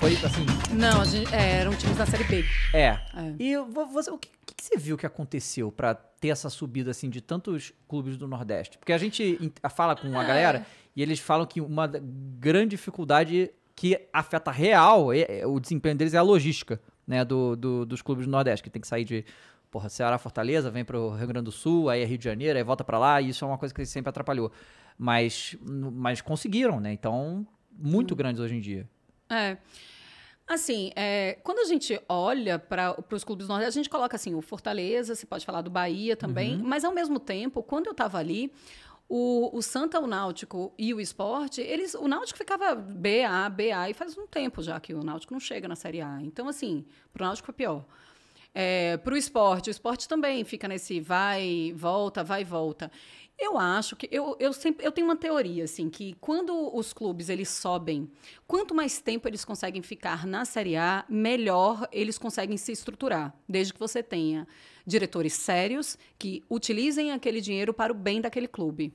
foi assim. Não, gente, é, eram times da Série B. É. é. E você, o que, que você viu que aconteceu para ter essa subida assim de tantos clubes do Nordeste? Porque a gente fala com a é. galera é. e eles falam que uma grande dificuldade que afeta real é, é, o desempenho deles é a logística, né, do, do dos clubes do Nordeste, que tem que sair de porra, Ceará, Fortaleza, vem pro Rio Grande do Sul, aí é Rio de Janeiro, aí volta para lá, e isso é uma coisa que sempre atrapalhou. Mas mas conseguiram, né? Então, muito hum. grandes hoje em dia. É. Assim, é, quando a gente olha para os clubes nordestinos, a gente coloca assim, o Fortaleza, você pode falar do Bahia também, uhum. mas ao mesmo tempo, quando eu estava ali, o, o, Santa, o Náutico e o Esporte, eles, o Náutico ficava BA, BA, e faz um tempo já que o Náutico não chega na Série A. Então, assim, para o Náutico foi pior. É, para o esporte, o esporte também fica nesse vai, volta, vai, volta. Eu acho que eu, eu sempre eu tenho uma teoria assim que quando os clubes eles sobem, quanto mais tempo eles conseguem ficar na Série A, melhor eles conseguem se estruturar, desde que você tenha diretores sérios que utilizem aquele dinheiro para o bem daquele clube.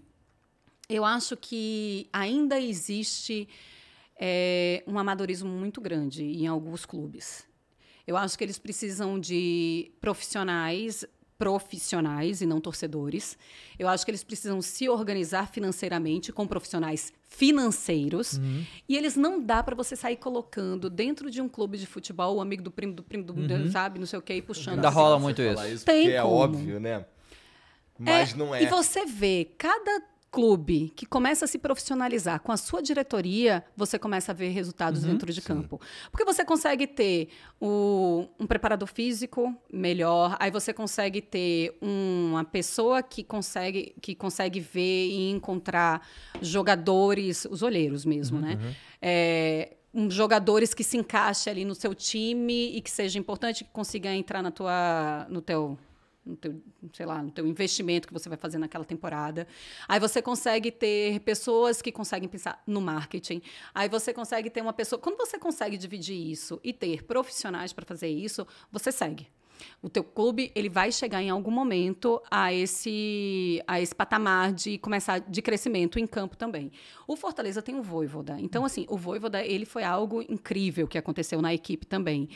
Eu acho que ainda existe é, um amadorismo muito grande em alguns clubes. Eu acho que eles precisam de profissionais profissionais e não torcedores. Eu acho que eles precisam se organizar financeiramente com profissionais financeiros. Uhum. E eles não dá para você sair colocando dentro de um clube de futebol o amigo do primo do primo do, uhum. sabe, não sei o que, e puxando. Ainda rola muito isso. isso Tem é como. é óbvio, né? Mas é, não é. E você vê cada clube que começa a se profissionalizar com a sua diretoria, você começa a ver resultados uhum, dentro de sim. campo. Porque você consegue ter o, um preparador físico melhor, aí você consegue ter uma pessoa que consegue, que consegue ver e encontrar jogadores, os olheiros mesmo, uhum, né? Uhum. É, um, jogadores que se encaixem ali no seu time e que seja importante que consiga entrar na tua, no teu no teu, sei lá, no teu investimento que você vai fazer naquela temporada. Aí você consegue ter pessoas que conseguem pensar no marketing. Aí você consegue ter uma pessoa. Quando você consegue dividir isso e ter profissionais para fazer isso, você segue. O teu clube ele vai chegar em algum momento a esse a esse patamar de começar de crescimento em campo também. O Fortaleza tem o um Voivoda. Então assim, o Voivoda ele foi algo incrível que aconteceu na equipe também.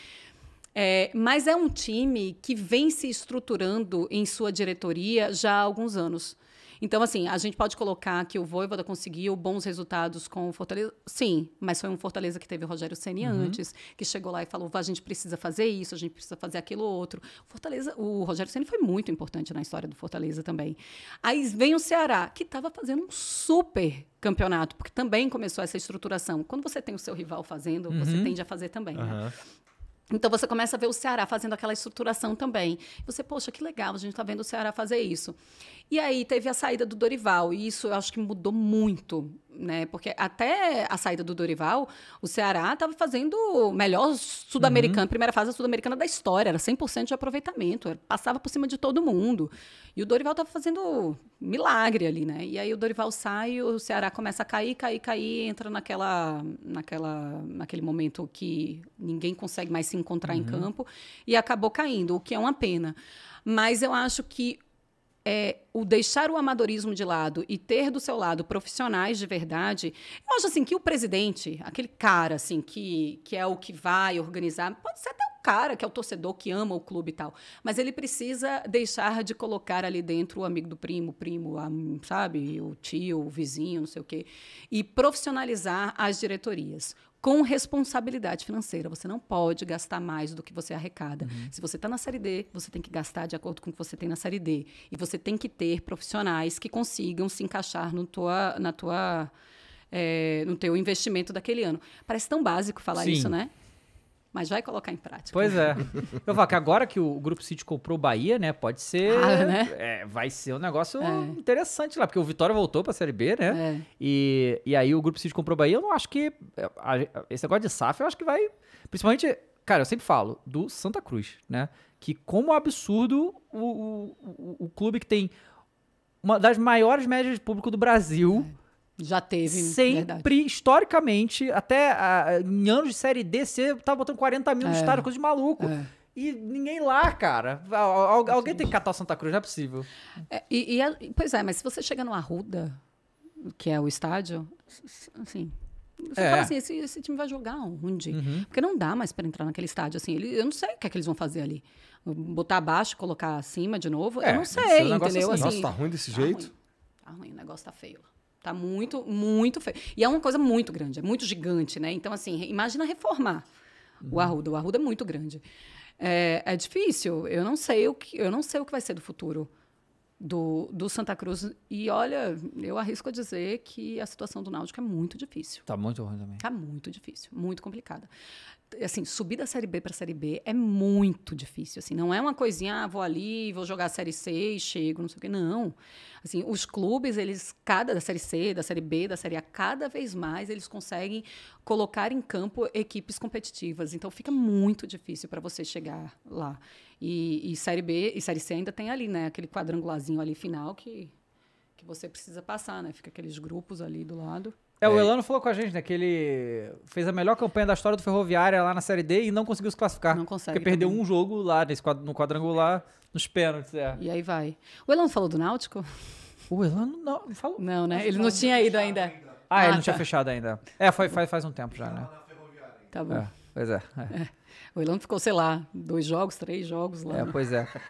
É, mas é um time que vem se estruturando em sua diretoria já há alguns anos. Então, assim, a gente pode colocar que o Voivoda conseguiu bons resultados com o Fortaleza? Sim, mas foi um Fortaleza que teve o Rogério Ceni uhum. antes, que chegou lá e falou: a gente precisa fazer isso, a gente precisa fazer aquilo outro. Fortaleza, o Rogério Ceni foi muito importante na história do Fortaleza também. Aí vem o Ceará, que estava fazendo um super campeonato, porque também começou essa estruturação. Quando você tem o seu rival fazendo, uhum. você tende a fazer também. Uhum. Né? Então você começa a ver o Ceará fazendo aquela estruturação também. Você, poxa, que legal, a gente está vendo o Ceará fazer isso. E aí teve a saída do Dorival, e isso eu acho que mudou muito né? Porque até a saída do Dorival, o Ceará estava fazendo o melhor sul-americano, uhum. primeira fase sul-americana da história, era 100% de aproveitamento, passava por cima de todo mundo. E o Dorival estava fazendo milagre ali, né? E aí o Dorival sai, o Ceará começa a cair, cair, cair, entra naquela, naquela, naquele momento que ninguém consegue mais se encontrar uhum. em campo e acabou caindo, o que é uma pena. Mas eu acho que é, o deixar o amadorismo de lado e ter do seu lado profissionais de verdade, eu acho assim que o presidente, aquele cara assim que, que é o que vai organizar, pode ser até cara que é o torcedor que ama o clube e tal. Mas ele precisa deixar de colocar ali dentro o amigo do primo, o primo, a, sabe, o tio, o vizinho, não sei o quê, e profissionalizar as diretorias com responsabilidade financeira. Você não pode gastar mais do que você arrecada. Uhum. Se você está na série D, você tem que gastar de acordo com o que você tem na série D. E você tem que ter profissionais que consigam se encaixar no tua, na tua. É, no teu investimento daquele ano. Parece tão básico falar Sim. isso, né? mas vai colocar em prática. Pois é. Eu falo que agora que o Grupo City comprou o Bahia, né? Pode ser. Ah, né? É, vai ser um negócio é. interessante lá, porque o Vitória voltou pra Série B, né? É. E, e aí o Grupo City comprou o Bahia. Eu não acho que. É, esse negócio de SAF, eu acho que vai. Principalmente, cara, eu sempre falo do Santa Cruz, né? Que como absurdo o, o, o, o clube que tem uma das maiores médias de público do Brasil. É já teve, Sempre, verdade. historicamente, até em anos de Série D, você tava tá botando 40 mil no é, estádio, coisa de maluco. É. E ninguém lá, cara. alguém tem que catar o Santa Cruz, não é possível. É, e, e, pois é, mas se você chega no Arruda, que é o estádio, assim, você é. fala assim, esse, esse, time vai jogar onde? Uhum. Porque não dá mais para entrar naquele estádio assim. Ele, eu não sei o que é que eles vão fazer ali. Botar abaixo, colocar acima de novo. É, eu não é sei, entendeu? Assim, assim, tá ruim desse tá jeito? Ruim. Tá ruim, o negócio tá feio. Tá muito, muito feio. E é uma coisa muito grande, é muito gigante, né? Então, assim, imagina reformar uhum. o Arruda. O Arruda é muito grande. É, é, difícil. Eu não sei o que, eu não sei o que vai ser do futuro do, do Santa Cruz. E olha, eu arrisco a dizer que a situação do Náutico é muito difícil. Tá muito ruim também. Tá muito difícil, muito complicada assim, subir da Série B para a Série B é muito difícil, assim, não é uma coisinha, ah, vou ali, vou jogar a Série C e chego, não sei o quê, não. Assim, os clubes, eles, cada, da Série C, da Série B, da Série A, cada vez mais eles conseguem colocar em campo equipes competitivas, então fica muito difícil para você chegar lá. E, e Série B e Série C ainda tem ali, né, aquele quadrangularzinho ali final que que você precisa passar, né? Fica aqueles grupos ali do lado. É, o é, Elano falou com a gente, né? Que ele fez a melhor campanha da história do Ferroviária lá na Série D e não conseguiu se classificar. Não consegue. Porque perdeu também. um jogo lá nesse, no quadrangular, nos pênaltis. É. E aí vai. O Elano falou do Náutico? O Elano não, não falou. Não, né? Ele não tinha ido ainda. ainda. Ah, ah ele ah, tá. não tinha fechado ainda. É, foi, faz, faz um tempo já, né? Tá bom. É, pois é, é. é. O Elano ficou, sei lá, dois jogos, três jogos lá. É, pois é.